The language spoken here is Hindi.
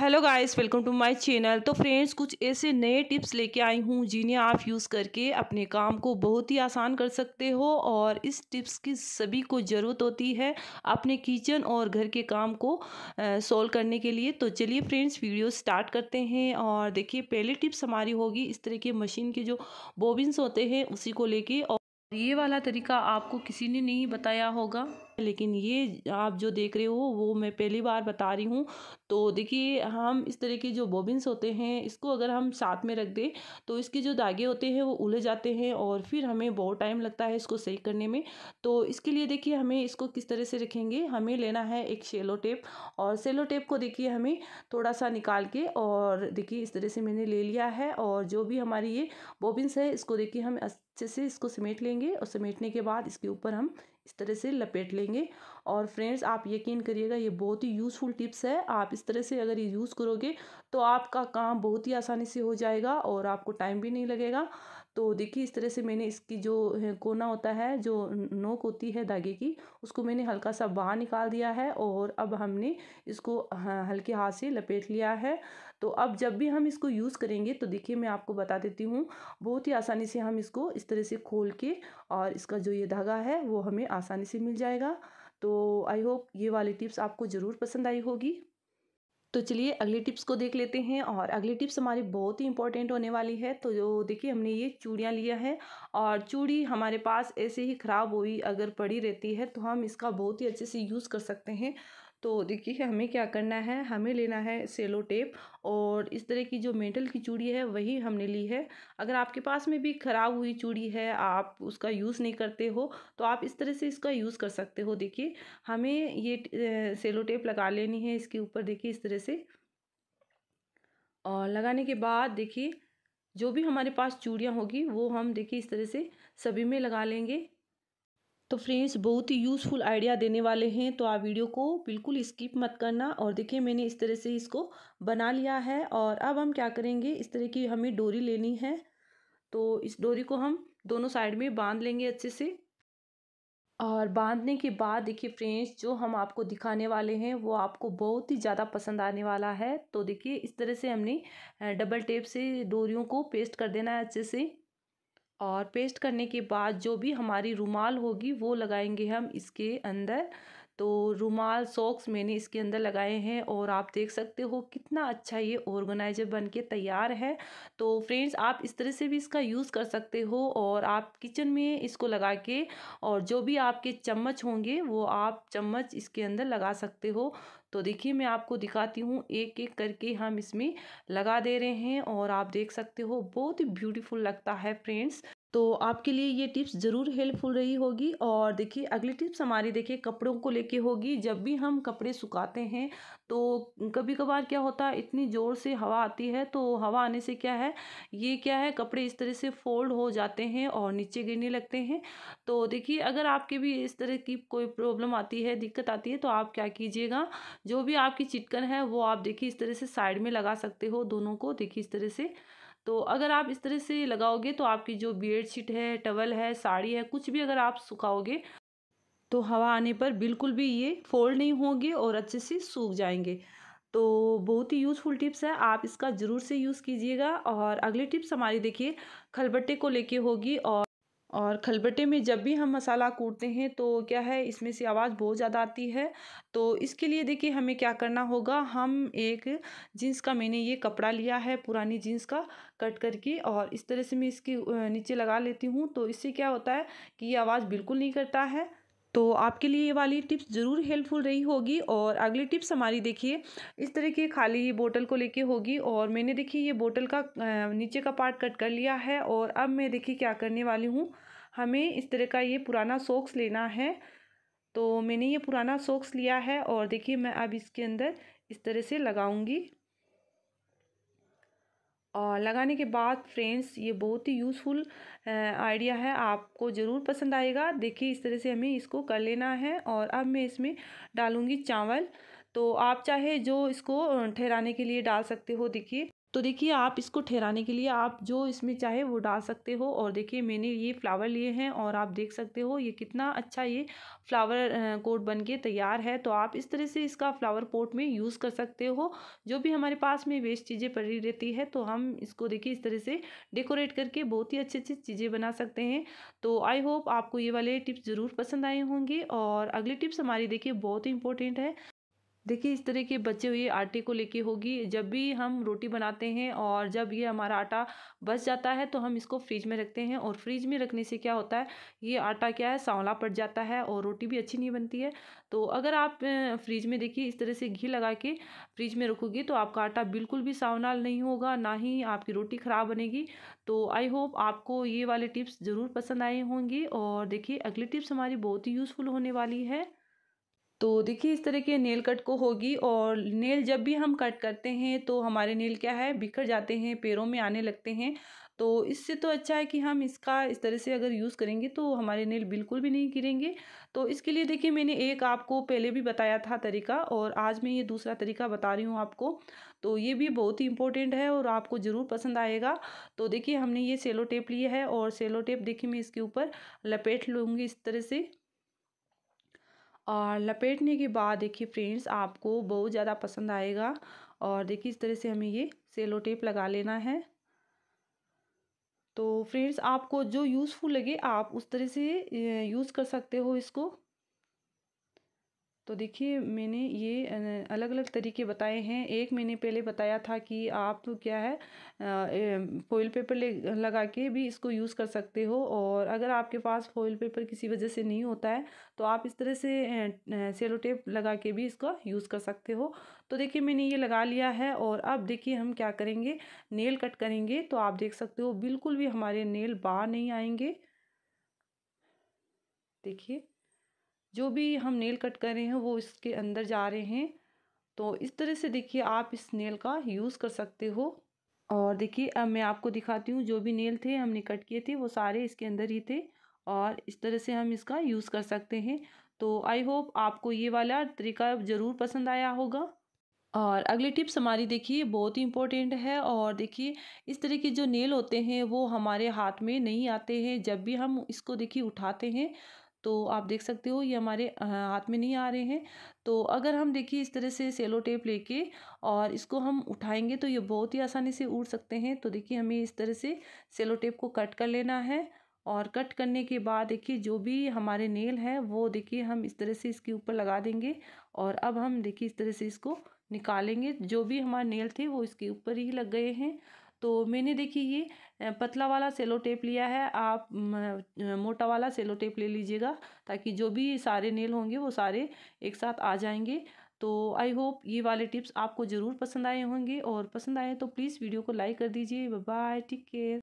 hello guys welcome to my channel तो फ्रेंड्स कुछ ऐसे नए टिप्स लेके आई हूँ जिन्हें आप यूज़ करके अपने काम को बहुत ही आसान कर सकते हो और इस टिप्स की सभी को ज़रूरत होती है अपने किचन और घर के काम को सॉल्व करने के लिए तो चलिए फ्रेंड्स वीडियो स्टार्ट करते हैं और देखिए पहली टिप्स हमारी होगी इस तरह के मशीन के जो बोबिन्स होते हैं उसी को लेके और ये वाला तरीका आपको किसी ने नहीं बताया होगा लेकिन ये आप जो देख रहे हो वो मैं पहली बार बता रही हूँ तो देखिए हम इस तरह के जो बॉबिन्स होते हैं इसको अगर हम साथ में रख दें तो इसके जो धागे होते हैं वो उलझ जाते हैं और फिर हमें बहुत टाइम लगता है इसको सही करने में तो इसके लिए देखिए हमें इसको किस तरह से रखेंगे हमें लेना है एक शेलो टेप और सेलो टेप को देखिए हमें थोड़ा सा निकाल के और देखिए इस तरह से मैंने ले लिया है और जो भी हमारी ये बॉबिन्स है इसको देखिए हम अच्छे से इसको समेट लेंगे और समेटने के बाद इसके ऊपर हम इस तरह से लपेट लेंगे और फ्रेंड्स आप यकीन करिएगा ये बहुत ही यूज़फुल टिप्स है आप इस तरह से अगर ये यूज़ करोगे तो आपका काम बहुत ही आसानी से हो जाएगा और आपको टाइम भी नहीं लगेगा तो देखिए इस तरह से मैंने इसकी जो कोना होता है जो नोक होती है धागे की उसको मैंने हल्का सा बाहर निकाल दिया है और अब हमने इसको हल्के हाथ से लपेट लिया है तो अब जब भी हम इसको यूज़ करेंगे तो देखिए मैं आपको बता देती हूँ बहुत ही आसानी से हम इसको इस तरह से खोल के और इसका जो ये धागा है वो हमें आसानी से मिल जाएगा तो आई होप ये वाली टिप्स आपको ज़रूर पसंद आई होगी तो चलिए अगली टिप्स को देख लेते हैं और अगली टिप्स हमारी बहुत ही इंपॉर्टेंट होने वाली है तो जो देखिए हमने ये चूड़ियाँ लिया है और चूड़ी हमारे पास ऐसे ही ख़राब हुई अगर पड़ी रहती है तो हम इसका बहुत ही अच्छे से यूज़ कर सकते हैं तो देखिए हमें क्या करना है हमें लेना है सेलो टेप और इस तरह की जो मेटल की चूड़ी है वही हमने ली है अगर आपके पास में भी ख़राब हुई चूड़ी है आप उसका यूज़ नहीं करते हो तो आप इस तरह से इसका यूज़ कर सकते हो देखिए हमें ये सेलो टेप लगा लेनी है इसके ऊपर देखिए इस तरह से और लगाने के बाद देखिए जो भी हमारे पास चूड़ियाँ होगी वो हम देखिए इस तरह से सभी में लगा लेंगे तो फ्रेंड्स बहुत ही यूज़फुल आइडिया देने वाले हैं तो आप वीडियो को बिल्कुल स्किप मत करना और देखिए मैंने इस तरह से इसको बना लिया है और अब हम क्या करेंगे इस तरह की हमें डोरी लेनी है तो इस डोरी को हम दोनों साइड में बांध लेंगे अच्छे से और बांधने के बाद देखिए फ्रेंड्स जो हम आपको दिखाने वाले हैं वो आपको बहुत ही ज़्यादा पसंद आने वाला है तो देखिए इस तरह से हमने डबल टेप से डोरियों को पेस्ट कर देना है अच्छे से और पेस्ट करने के बाद जो भी हमारी रुमाल होगी वो लगाएंगे हम इसके अंदर तो रुमाल सॉक्स मैंने इसके अंदर लगाए हैं और आप देख सकते हो कितना अच्छा ये ऑर्गेनाइजर बन के तैयार है तो फ्रेंड्स आप इस तरह से भी इसका यूज़ कर सकते हो और आप किचन में इसको लगा के और जो भी आपके चम्मच होंगे वो आप चम्मच इसके अंदर लगा सकते हो तो देखिए मैं आपको दिखाती हूँ एक एक करके हम इसमें लगा दे रहे हैं और आप देख सकते हो बहुत ही ब्यूटीफुल लगता है फ्रेंड्स तो आपके लिए ये टिप्स ज़रूर हेल्पफुल रही होगी और देखिए अगली टिप्स हमारी देखिए कपड़ों को लेके होगी जब भी हम कपड़े सुखाते हैं तो कभी कभार क्या होता है इतनी ज़ोर से हवा आती है तो हवा आने से क्या है ये क्या है कपड़े इस तरह से फोल्ड हो जाते हैं और नीचे गिरने लगते हैं तो देखिए अगर आपके भी इस तरह की कोई प्रॉब्लम आती है दिक्कत आती है तो आप क्या कीजिएगा जो भी आपकी चिटकन है वो आप देखिए इस तरह से साइड में लगा सकते हो दोनों को देखिए इस तरह से तो अगर आप इस तरह से लगाओगे तो आपकी जो बेड शीट है टवल है साड़ी है कुछ भी अगर आप सुखाओगे तो हवा आने पर बिल्कुल भी ये फोल्ड नहीं होंगे और अच्छे से सूख जाएंगे तो बहुत ही यूज़फुल टिप्स है आप इसका ज़रूर से यूज़ कीजिएगा और अगली टिप्स हमारी देखिए खलबट्टे को लेके होगी और और खलबटे में जब भी हम मसाला कूटते हैं तो क्या है इसमें से आवाज़ बहुत ज़्यादा आती है तो इसके लिए देखिए हमें क्या करना होगा हम एक जीन्स का मैंने ये कपड़ा लिया है पुरानी जीन्स का कट करके और इस तरह से मैं इसकी नीचे लगा लेती हूँ तो इससे क्या होता है कि ये आवाज़ बिल्कुल नहीं करता है तो आपके लिए ये वाली टिप्स ज़रूर हेल्पफुल रही होगी और अगली टिप्स हमारी देखिए इस तरह की खाली ये बोतल को लेके होगी और मैंने देखिए ये बोतल का नीचे का पार्ट कट कर लिया है और अब मैं देखिए क्या करने वाली हूँ हमें इस तरह का ये पुराना सॉक्स लेना है तो मैंने ये पुराना सॉक्स लिया है और देखिए मैं अब इसके अंदर इस तरह से लगाऊँगी और लगाने के बाद फ्रेंड्स ये बहुत ही यूज़फुल आइडिया है आपको ज़रूर पसंद आएगा देखिए इस तरह से हमें इसको कर लेना है और अब मैं इसमें डालूँगी चावल तो आप चाहे जो इसको ठहराने के लिए डाल सकते हो देखिए तो देखिए आप इसको ठहराने के लिए आप जो इसमें चाहे वो डाल सकते हो और देखिए मैंने ये फ्लावर लिए हैं और आप देख सकते हो ये कितना अच्छा ये फ्लावर कोट बन के तैयार है तो आप इस तरह से इसका फ्लावर पोट में यूज़ कर सकते हो जो भी हमारे पास में वेस्ट चीज़ें पड़ी रहती है तो हम इसको देखिए इस तरह से डेकोरेट करके बहुत ही अच्छी अच्छी चीज़ें बना सकते हैं तो आई होप आपको ये वाले टिप्स ज़रूर पसंद आए होंगे और अगली टिप्स हमारी देखिए बहुत ही इंपॉर्टेंट है देखिए इस तरह के बचे हुए आटे को लेके होगी जब भी हम रोटी बनाते हैं और जब ये हमारा आटा बच जाता है तो हम इसको फ्रिज में रखते हैं और फ्रिज में रखने से क्या होता है ये आटा क्या है सांवला पड़ जाता है और रोटी भी अच्छी नहीं बनती है तो अगर आप फ्रिज में देखिए इस तरह से घी लगा के फ्रिज में रखोगे तो आपका आटा बिल्कुल भी सांवला नहीं होगा ना ही आपकी रोटी ख़राब बनेगी तो आई होप आपको ये वाले टिप्स ज़रूर पसंद आए होंगे और देखिए अगली टिप्स हमारी बहुत ही यूज़फुल होने वाली है तो देखिए इस तरह के नेल कट को होगी और नेल जब भी हम कट करते हैं तो हमारे नेल क्या है बिखर जाते हैं पैरों में आने लगते हैं तो इससे तो अच्छा है कि हम इसका इस तरह से अगर यूज़ करेंगे तो हमारे नेल बिल्कुल भी नहीं गिरेंगे तो इसके लिए देखिए मैंने एक आपको पहले भी बताया था तरीका और आज मैं ये दूसरा तरीका बता रही हूँ आपको तो ये भी बहुत ही इंपॉर्टेंट है और आपको ज़रूर पसंद आएगा तो देखिए हमने ये सेलो टेप लिया है और सेलो टेप देखिए मैं इसके ऊपर लपेट लूँगी इस तरह से और लपेटने के बाद देखिए फ्रेंड्स आपको बहुत ज़्यादा पसंद आएगा और देखिए इस तरह से हमें ये सेलो टेप लगा लेना है तो फ्रेंड्स आपको जो यूज़फुल लगे आप उस तरह से यूज़ कर सकते हो इसको तो देखिए मैंने ये अलग अलग तरीके बताए हैं एक मैंने पहले बताया था कि आप क्या है फॉइल पेपर ले लगा के भी इसको यूज़ कर सकते हो और अगर आपके पास फॉइल पेपर किसी वजह से नहीं होता है तो आप इस तरह से सेलो टेप लगा के भी इसका यूज़ कर सकते हो तो देखिए मैंने ये लगा लिया है और अब देखिए हम क्या करेंगे नेल कट करेंगे तो आप देख सकते हो बिल्कुल भी हमारे नेल बाहर नहीं आएंगे देखिए जो भी हम नेल कट कर रहे हैं वो इसके अंदर जा रहे हैं तो इस तरह से देखिए आप इस नेल का यूज़ कर सकते हो और देखिए अब मैं आपको दिखाती हूँ जो भी नेल थे हमने कट किए थे वो सारे इसके अंदर ही थे और इस तरह से हम इसका यूज़ कर सकते हैं तो आई होप आपको ये वाला तरीका ज़रूर पसंद आया होगा और अगली टिप्स हमारी देखिए बहुत ही इंपॉर्टेंट है और देखिए इस तरह के जो नेल होते हैं वो हमारे हाथ में नहीं आते हैं जब भी हम इसको देखिए उठाते हैं तो आप देख सकते हो ये हमारे हाथ में नहीं आ रहे हैं तो अगर हम देखिए इस तरह से सेलो टेप लेके और इसको हम उठाएंगे तो ये बहुत ही आसानी से उड़ सकते हैं तो देखिए हमें इस तरह से सेलो टेप को कट कर लेना है और कट करने के बाद देखिए जो भी हमारे नेल है वो देखिए हम इस तरह से इसके ऊपर लगा देंगे और अब हम देखिए इस तरह से इसको निकालेंगे जो भी हमारे नेल थे वो इसके ऊपर ही लग गए हैं तो मैंने देखिए ये पतला वाला सेलो टेप लिया है आप मोटा वाला सेलो टेप ले लीजिएगा ताकि जो भी सारे नेल होंगे वो सारे एक साथ आ जाएंगे तो आई होप ये वाले टिप्स आपको ज़रूर पसंद आए होंगे और पसंद आए तो प्लीज़ वीडियो को लाइक कर दीजिए बाय टेक केयर